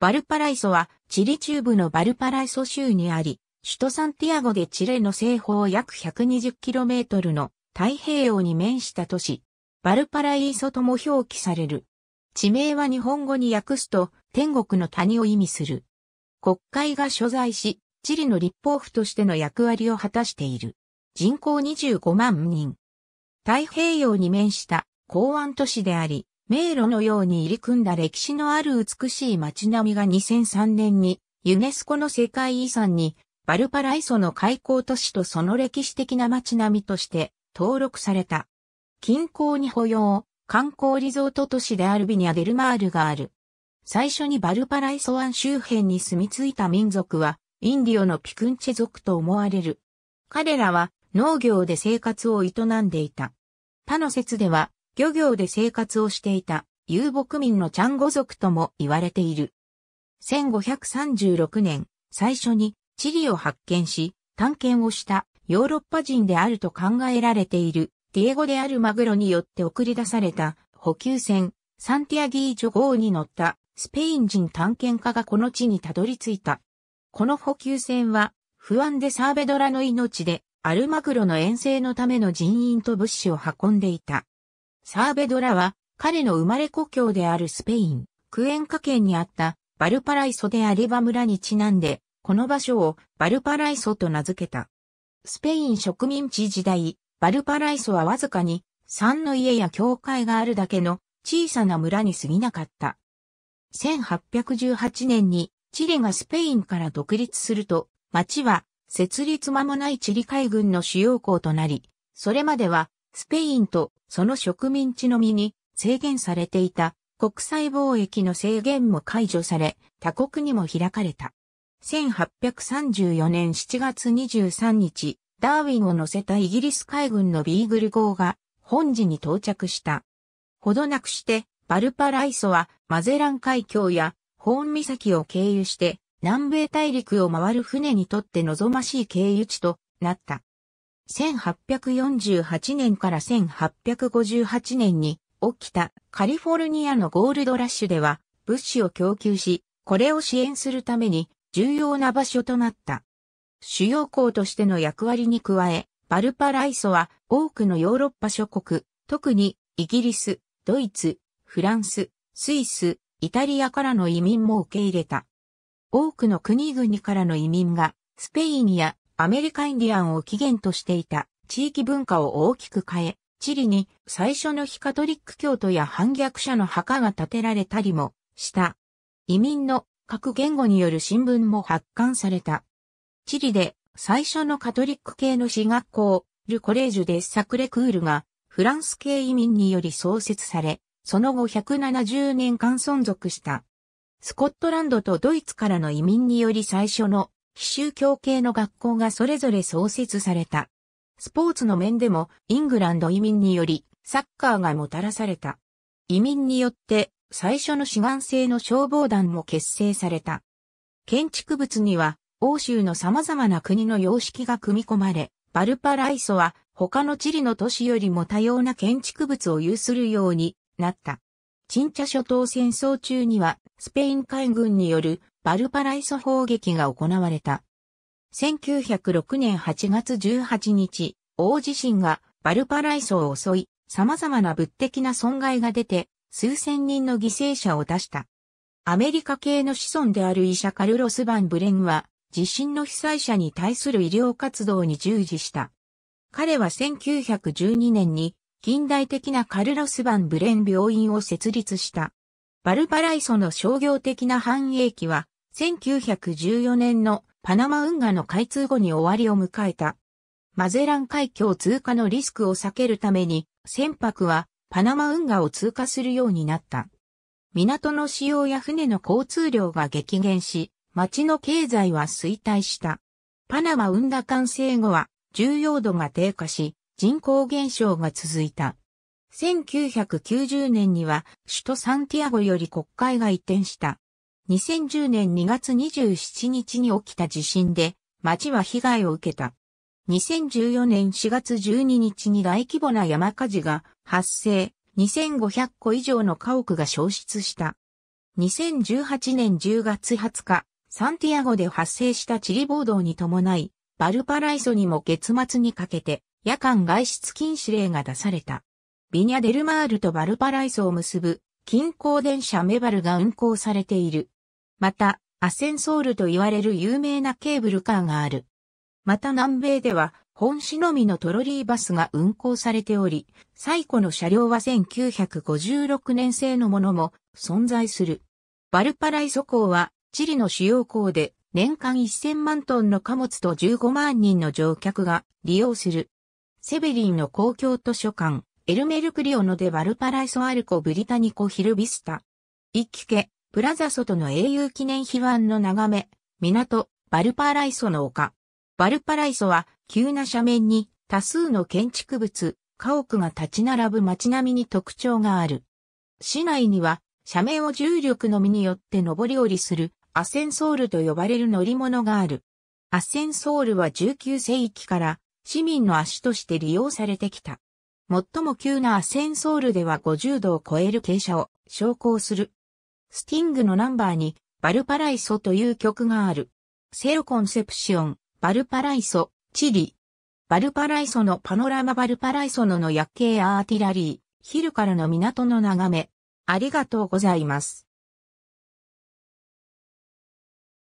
バルパライソはチリ中部のバルパライソ州にあり、首都サンティアゴでチレの西方約 120km の太平洋に面した都市、バルパライソとも表記される。地名は日本語に訳すと天国の谷を意味する。国会が所在し、チリの立法府としての役割を果たしている。人口25万人。太平洋に面した港湾都市であり、迷路のように入り組んだ歴史のある美しい街並みが2003年にユネスコの世界遺産にバルパライソの開港都市とその歴史的な街並みとして登録された。近郊に保養、観光リゾート都市であるビニア・デルマールがある。最初にバルパライソ湾周辺に住み着いた民族はインディオのピクンチェ族と思われる。彼らは農業で生活を営んでいた。他の説では漁業で生活をしていた遊牧民のチャンゴ族とも言われている。1536年、最初に地理を発見し、探検をしたヨーロッパ人であると考えられているディエゴ・であるマグロによって送り出された補給船サンティアギージョーに乗ったスペイン人探検家がこの地にたどり着いた。この補給船は不安でサーベドラの命でアルマグロの遠征のための人員と物資を運んでいた。サーベドラは彼の生まれ故郷であるスペイン、クエンカ県にあったバルパライソでアリバ村にちなんで、この場所をバルパライソと名付けた。スペイン植民地時代、バルパライソはわずかに3の家や教会があるだけの小さな村に過ぎなかった。1818年にチリがスペインから独立すると、町は設立間もないチリ海軍の主要港となり、それまではスペインとその植民地のみに制限されていた国際貿易の制限も解除され、他国にも開かれた。1834年7月23日、ダーウィンを乗せたイギリス海軍のビーグル号が本時に到着した。ほどなくして、バルパライソはマゼラン海峡やホーン岬を経由して南米大陸を回る船にとって望ましい経由地となった。1848年から1858年に起きたカリフォルニアのゴールドラッシュでは物資を供給し、これを支援するために重要な場所となった。主要港としての役割に加え、バルパライソは多くのヨーロッパ諸国、特にイギリス、ドイツ、フランス、スイス、イタリアからの移民も受け入れた。多くの国々からの移民がスペインやアメリカインディアンを起源としていた地域文化を大きく変え、チリに最初の非カトリック教徒や反逆者の墓が建てられたりもした。移民の各言語による新聞も発刊された。チリで最初のカトリック系の私学校、ルコレージュでサクレクールがフランス系移民により創設され、その後170年間存続した。スコットランドとドイツからの移民により最初の奇襲教系の学校がそれぞれ創設された。スポーツの面でもイングランド移民によりサッカーがもたらされた。移民によって最初の志願制の消防団も結成された。建築物には欧州の様々な国の様式が組み込まれ、バルパライソは他の地理の都市よりも多様な建築物を有するようになった。チンチャ諸島戦争中にはスペイン海軍によるバルパライソ砲撃が行われた。1906年8月18日、大地震がバルパライソを襲い、様々な物的な損害が出て、数千人の犠牲者を出した。アメリカ系の子孫である医者カルロス・バン・ブレンは、地震の被災者に対する医療活動に従事した。彼は1912年に近代的なカルロス・バン・ブレン病院を設立した。バルパライソの商業的な繁栄期は1914年のパナマ運河の開通後に終わりを迎えた。マゼラン海峡通過のリスクを避けるために、船舶はパナマ運河を通過するようになった。港の使用や船の交通量が激減し、町の経済は衰退した。パナマ運河完成後は重要度が低下し、人口減少が続いた。1990年には首都サンティアゴより国会が移転した。2010年2月27日に起きた地震で、町は被害を受けた。2014年4月12日に大規模な山火事が発生、2500個以上の家屋が消失した。2018年10月20日、サンティアゴで発生した地理暴動に伴い、バルパライソにも月末にかけて夜間外出禁止令が出された。ビニャデルマールとバルパライソを結ぶ近郊電車メバルが運行されているまた、アセンソールと言われる有名なケーブルカーがある。また南米では、本市のみのトロリーバスが運行されており、最古の車両は1956年製のものも存在する。バルパライソ港はチリの主要港で年間1000万トンの貨物と15万人の乗客が利用する。セベリンの公共図書館、エルメルクリオノでバルパライソアルコ・ブリタニコ・ヒルビスタ。一気家、プラザ外の英雄記念碑湾の眺め、港、バルパライソの丘。バルパライソは急な斜面に多数の建築物、家屋が立ち並ぶ街並みに特徴がある。市内には斜面を重力のみによって上り下りするアセンソールと呼ばれる乗り物がある。アセンソールは19世紀から市民の足として利用されてきた。最も急なアセンソールでは50度を超える傾斜を昇降するスティングのナンバーに、バルパライソという曲がある。セロコンセプション、バルパライソ、チリ。バルパライソのパノラマバルパライソのの夜景アーティラリー、ヒルからの港の眺め。ありがとうございます。